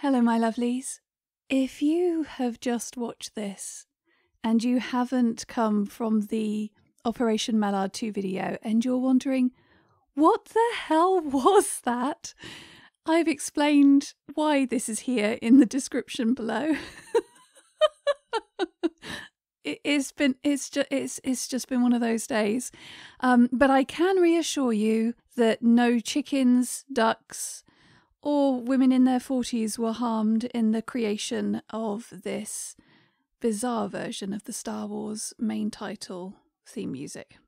Hello, my lovelies. If you have just watched this and you haven't come from the Operation Mallard 2 video and you're wondering, what the hell was that? I've explained why this is here in the description below. it's been it's just it's it's just been one of those days um, but i can reassure you that no chickens ducks or women in their 40s were harmed in the creation of this bizarre version of the Star Wars main title theme music.